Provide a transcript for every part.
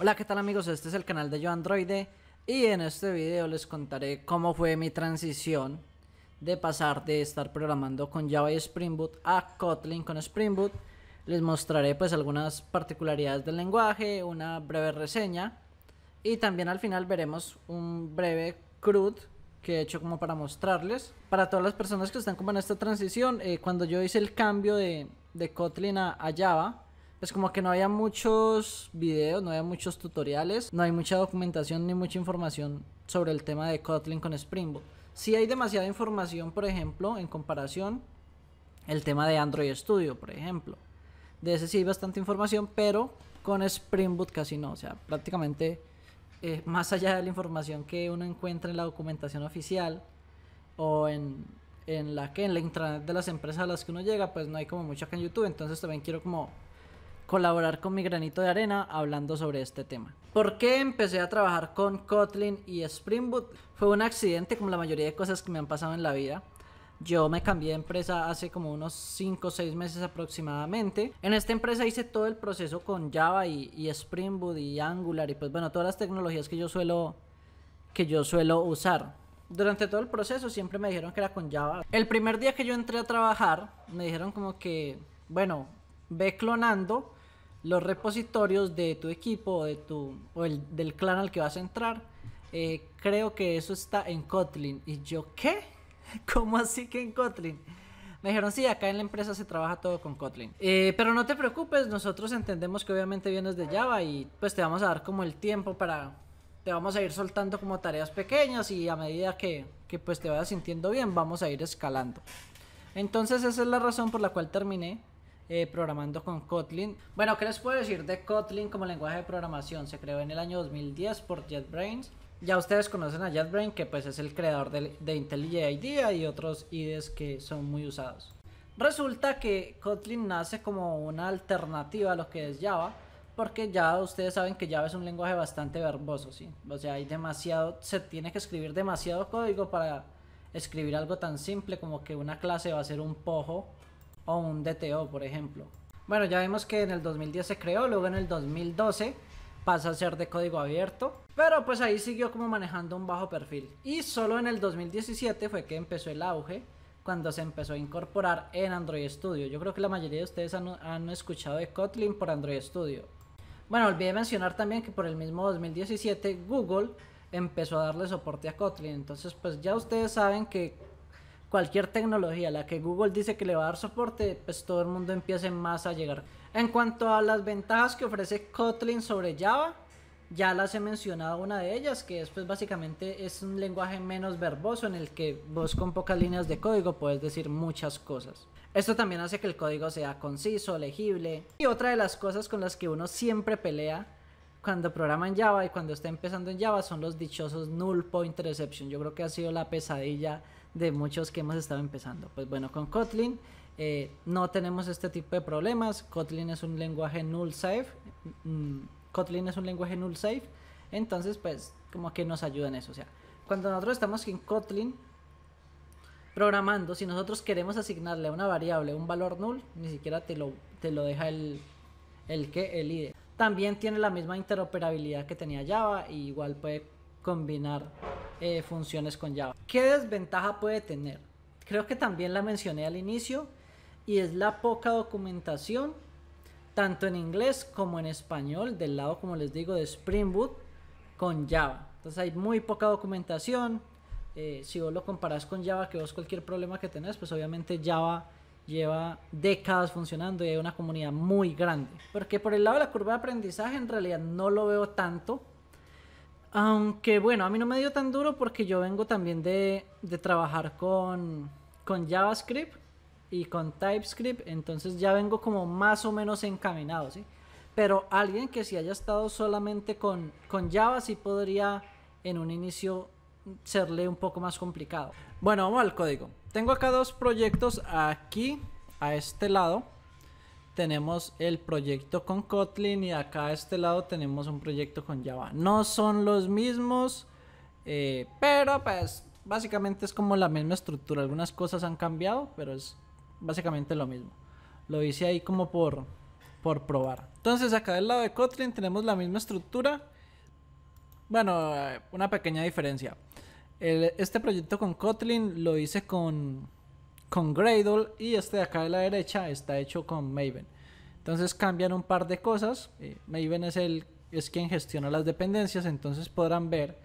Hola, ¿qué tal amigos? Este es el canal de Yo Androide y en este video les contaré cómo fue mi transición de pasar de estar programando con Java y Spring Boot a Kotlin con Spring Boot. Les mostraré pues algunas particularidades del lenguaje, una breve reseña y también al final veremos un breve CRUD que he hecho como para mostrarles. Para todas las personas que están como en esta transición, eh, cuando yo hice el cambio de, Kotlin a, a Java, es pues como que no había muchos videos, no había muchos tutoriales, no hay mucha documentación ni mucha información sobre el tema de Kotlin con Spring Boot Si hay demasiada información, por ejemplo, en comparación el tema de Android Studio, por ejemplo. De ese sí hay bastante información, pero con Spring Boot casi no. O sea, prácticamente eh, más allá de la información que uno encuentra en la documentación oficial o en, la que en la intranet de las empresas a las que uno llega, pues no hay como mucha acá en YouTube. Entonces también quiero como colaborar con mi granito de arena hablando sobre este tema. ¿Por qué empecé a trabajar con Kotlin y Spring Boot? Fue un accidente como la mayoría de cosas que me han pasado en la vida. Yo me cambié de empresa hace como unos 5 o 6 meses aproximadamente. En esta empresa hice todo el proceso con Java y, y, Spring Boot y Angular y pues bueno, todas las tecnologías que yo suelo, que yo suelo usar. Durante todo el proceso siempre me dijeron que era con Java. El primer día que yo entré a trabajar me dijeron como que, bueno, ve clonando los repositorios de tu equipo o, de tu, del clan al que vas a entrar. Eh, creo que eso está en Kotlin. ¿Y yo qué? ¿Cómo así que en Kotlin? Me dijeron, sí, acá en la empresa se trabaja todo con Kotlin. Eh, pero no te preocupes, nosotros entendemos que obviamente vienes de Java y pues te vamos a dar como el tiempo para... Te vamos a ir soltando como tareas pequeñas y a medida que, que pues te vayas sintiendo bien, vamos a ir escalando. Entonces esa es la razón por la cual terminé eh, programando con Kotlin. Bueno, ¿qué les puedo decir de Kotlin como lenguaje de programación? Se creó en el año 2010 por JetBrains. Ya ustedes conocen a JetBrains, que pues es el creador de, de IntelliJ IDEA y otros IDEs que son muy usados. Resulta que Kotlin nace como una alternativa a lo que es Java, porque ya ustedes saben que Java es un lenguaje bastante verboso, ¿sí? O sea, hay demasiado, se tiene que escribir demasiado código para escribir algo tan simple como que una clase va a ser un pojo o un DTO, por ejemplo. Bueno, ya vemos que en el 2010 se creó, luego en el 2012 pasa a ser de código abierto, pero pues ahí siguió como manejando un bajo perfil. Y solo en el 2017 fue que empezó el auge, cuando se empezó a incorporar en Android Studio. Yo creo que la mayoría de ustedes han, han escuchado de Kotlin por Android Studio. Bueno, olvidé mencionar también que por el mismo 2017 Google empezó a darle soporte a Kotlin. Entonces, pues ya ustedes saben que cualquier tecnología, la que Google dice que le va a dar soporte, pues todo el mundo empiece más a llegar. En cuanto a las ventajas que ofrece Kotlin sobre Java, ya las he mencionado una de ellas, que es pues básicamente es un lenguaje menos verboso en el que vos con pocas líneas de código puedes decir muchas cosas. Esto también hace que el código sea conciso, legible. Y otra de las cosas con las que uno siempre pelea cuando programa en Java y cuando está empezando en Java son los dichosos null pointer exception. Yo creo que ha sido la pesadilla de muchos que hemos estado empezando. Pues bueno, con Kotlin eh, no tenemos este tipo de problemas. Kotlin es un lenguaje null safe. Mm, Kotlin es un lenguaje null safe. Entonces, pues, como que nos ayuda en eso. O sea, cuando nosotros estamos en Kotlin programando, si nosotros queremos asignarle a una variable un valor null, ni siquiera te lo, te lo deja el, el que, el También tiene la misma interoperabilidad que tenía Java igual puede combinar eh, funciones con Java. ¿Qué desventaja puede tener? Creo que también la mencioné al inicio y es la poca documentación, tanto en inglés como en español, del lado, como les digo, de Spring Boot con Java. Entonces hay muy poca documentación. Eh, si vos lo comparás con Java, que vos cualquier problema que tenés, pues obviamente Java lleva décadas funcionando y hay una comunidad muy grande. Porque por el lado de la curva de aprendizaje en realidad no lo veo tanto aunque bueno, a mí no me dio tan duro porque yo vengo también de, trabajar con, con JavaScript y con TypeScript, entonces ya vengo como más o menos encaminado, ¿sí? Pero alguien que si haya estado solamente con, con Java sí podría en un inicio serle un poco más complicado. Bueno, vamos al código. Tengo acá dos proyectos aquí, a este lado tenemos el proyecto con Kotlin y acá a este lado tenemos un proyecto con Java. No son los mismos, eh, pero pues básicamente es como la misma estructura. Algunas cosas han cambiado, pero es básicamente lo mismo. Lo hice ahí como por, por probar. Entonces acá del lado de Kotlin tenemos la misma estructura. Bueno, eh, una pequeña diferencia. este proyecto con Kotlin lo hice con con Gradle y este de acá de la derecha está hecho con Maven. Entonces cambian un par de cosas. Eh, Maven es, el, es quien gestiona las dependencias, entonces podrán ver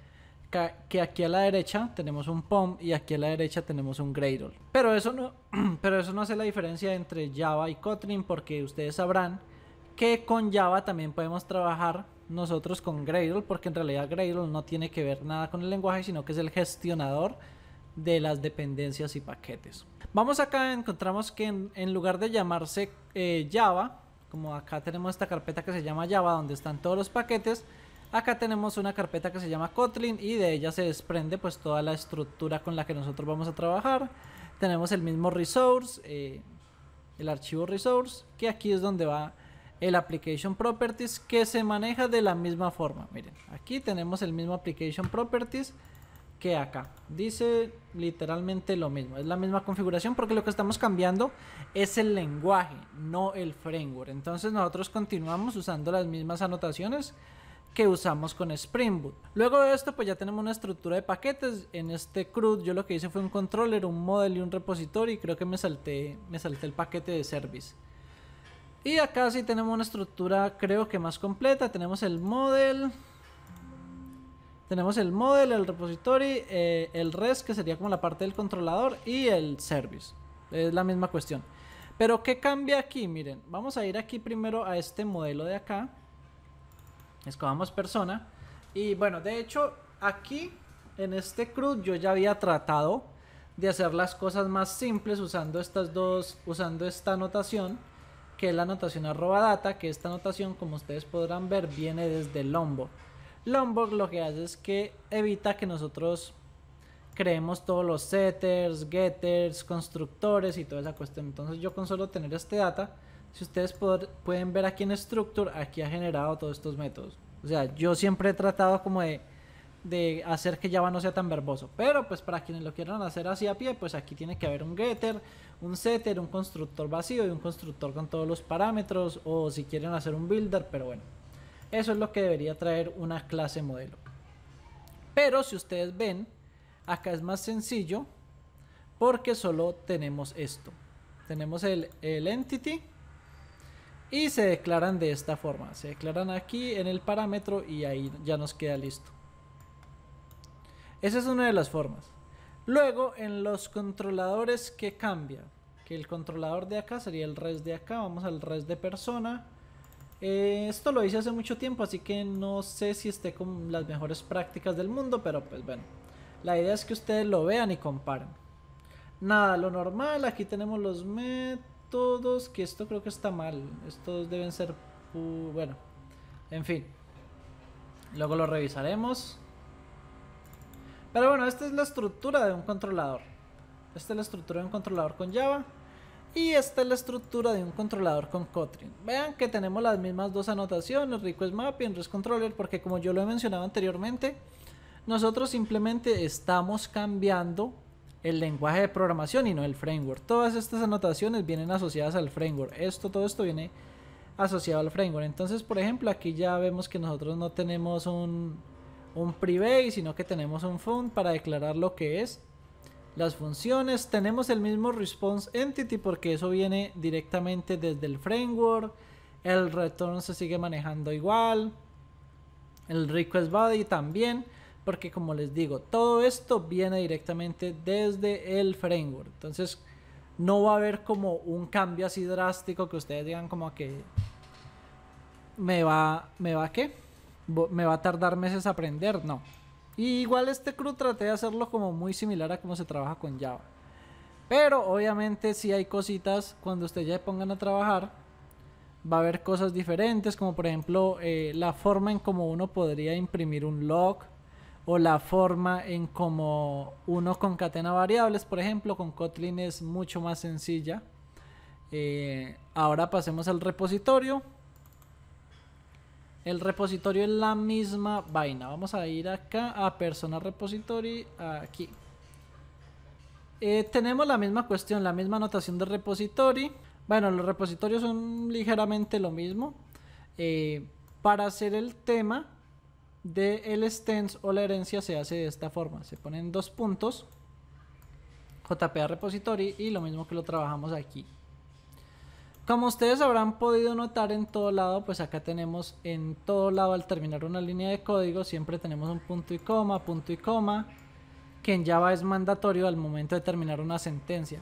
que aquí a la derecha tenemos un POM y aquí a la derecha tenemos un Gradle. Pero eso no, pero eso no hace la diferencia entre Java y Kotlin porque ustedes sabrán que con Java también podemos trabajar nosotros con Gradle porque en realidad Gradle no tiene que ver nada con el lenguaje sino que es el gestionador de las dependencias y paquetes. Vamos acá, encontramos que en, lugar de llamarse eh, Java, como acá tenemos esta carpeta que se llama Java, donde están todos los paquetes, acá tenemos una carpeta que se llama Kotlin y de ella se desprende pues toda la estructura con la que nosotros vamos a trabajar. Tenemos el mismo resource, eh, el archivo resource, que aquí es donde va el application properties que se maneja de la misma forma. Miren, aquí tenemos el mismo application properties que acá. Dice literalmente lo mismo, es la misma configuración porque lo que estamos cambiando es el lenguaje, no el framework. Entonces nosotros continuamos usando las mismas anotaciones que usamos con Spring Boot. Luego de esto pues ya tenemos una estructura de paquetes. En este CRUD yo lo que hice fue un controller, un model y un repositorio y creo que me salté, me salté el paquete de service. Y acá sí tenemos una estructura creo que más completa. Tenemos el model, tenemos el model, el repository, eh, el res, que sería como la parte del controlador, y el service. Es la misma cuestión. Pero ¿qué cambia aquí? Miren, vamos a ir aquí primero a este modelo de acá. Escogamos persona. Y bueno, de hecho, aquí en este CRUD yo ya había tratado de hacer las cosas más simples usando estas dos, usando esta anotación, que es la anotación arroba data, que esta anotación, como ustedes podrán ver, viene desde Lombo. Lombok lo que hace es que evita que nosotros creemos todos los setters, getters, constructores y toda esa cuestión. Entonces yo con solo tener este data, si ustedes pueden ver aquí en Structure, aquí ha generado todos estos métodos. O sea, yo siempre he tratado como de, de hacer que Java no sea tan verboso. Pero pues para quienes lo quieran hacer así a pie, pues aquí tiene que haber un getter, un setter, un constructor vacío y un constructor con todos los parámetros. O si quieren hacer un builder, pero bueno. Eso es lo que debería traer una clase modelo. Pero si ustedes ven, acá es más sencillo porque solo tenemos esto. Tenemos el, entity y se declaran de esta forma. Se declaran aquí en el parámetro y ahí ya nos queda listo. Esa es una de las formas. Luego en los controladores que cambia, que el controlador de acá sería el res de acá, vamos al res de persona eh, esto lo hice hace mucho tiempo, así que no sé si esté con las mejores prácticas del mundo, pero pues bueno. La idea es que ustedes lo vean y comparen. Nada, lo normal, aquí tenemos los métodos, que esto creo que está mal. Estos deben ser... Bueno, en fin. Luego lo revisaremos. Pero bueno, esta es la estructura de un controlador. Esta es la estructura de un controlador con Java. Y esta es la estructura de un controlador con Kotlin. Vean que tenemos las mismas dos anotaciones, request map y request controller, porque como yo lo he mencionado anteriormente, nosotros simplemente estamos cambiando el lenguaje de programación y no el framework. Todas estas anotaciones vienen asociadas al framework. Esto, todo esto viene asociado al framework. Entonces, por ejemplo, aquí ya vemos que nosotros no tenemos un, un private, sino que tenemos un fund para declarar lo que es las funciones, tenemos el mismo response entity porque eso viene directamente desde el framework. El return se sigue manejando igual. El request body también. Porque como les digo, todo esto viene directamente desde el framework. Entonces no va a haber como un cambio así drástico que ustedes digan como que me va, me va a qué, me va a tardar meses aprender. No, y igual este CRUD traté de hacerlo como muy similar a cómo se trabaja con Java. Pero obviamente si hay cositas cuando ustedes ya pongan a trabajar, va a haber cosas diferentes, como por ejemplo eh, la forma en cómo uno podría imprimir un log o la forma en cómo uno concatena variables, por ejemplo, con Kotlin es mucho más sencilla. Eh, ahora pasemos al repositorio. El repositorio es la misma vaina. Vamos a ir acá a Persona Repository, aquí. Eh, tenemos la misma cuestión, la misma anotación de repository. Bueno, los repositorios son ligeramente lo mismo. Eh, para hacer el tema del el o la herencia se hace de esta forma. Se ponen dos puntos, JPA repository y lo mismo que lo trabajamos aquí. Como ustedes habrán podido notar en todo lado, pues acá tenemos en todo lado al terminar una línea de código, siempre tenemos un punto y coma, punto y coma, que en Java es mandatorio al momento de terminar una sentencia.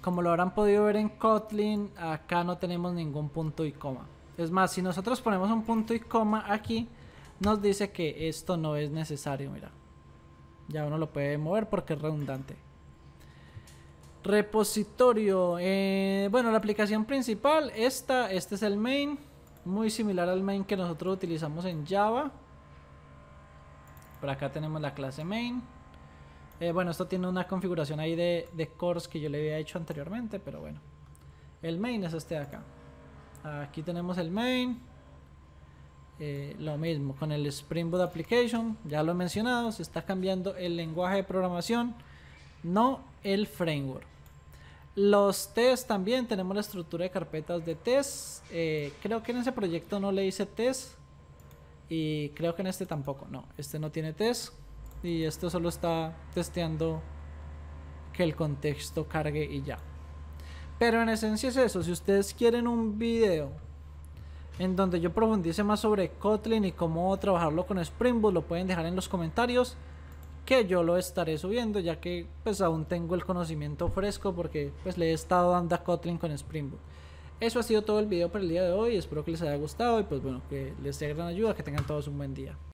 Como lo habrán podido ver en Kotlin, acá no tenemos ningún punto y coma. Es más, si nosotros ponemos un punto y coma aquí, nos dice que esto no es necesario, mira. Ya uno lo puede mover porque es redundante. Repositorio. Eh, bueno, la aplicación principal, esta, este es el main. Muy similar al main que nosotros utilizamos en Java. Por acá tenemos la clase main. Eh, bueno, esto tiene una configuración ahí de, de cores que yo le había hecho anteriormente, pero bueno. El main es este de acá. Aquí tenemos el main. Eh, lo mismo con el Spring Boot Application, ya lo he mencionado, se está cambiando el lenguaje de programación no el framework. Los tests también, tenemos la estructura de carpetas de test. Eh, creo que en ese proyecto no le hice test. Y creo que en este tampoco. No, este no tiene test. Y este solo está testeando que el contexto cargue y ya. Pero en esencia es eso. Si ustedes quieren un video en donde yo profundice más sobre Kotlin y cómo trabajarlo con Spring Boot, lo pueden dejar en los comentarios que yo lo estaré subiendo ya que pues aún tengo el conocimiento fresco porque pues le he estado dando a Kotlin con Springbook. Eso ha sido todo el video para el día de hoy, espero que les haya gustado y pues bueno, que les sea gran ayuda, que tengan todos un buen día.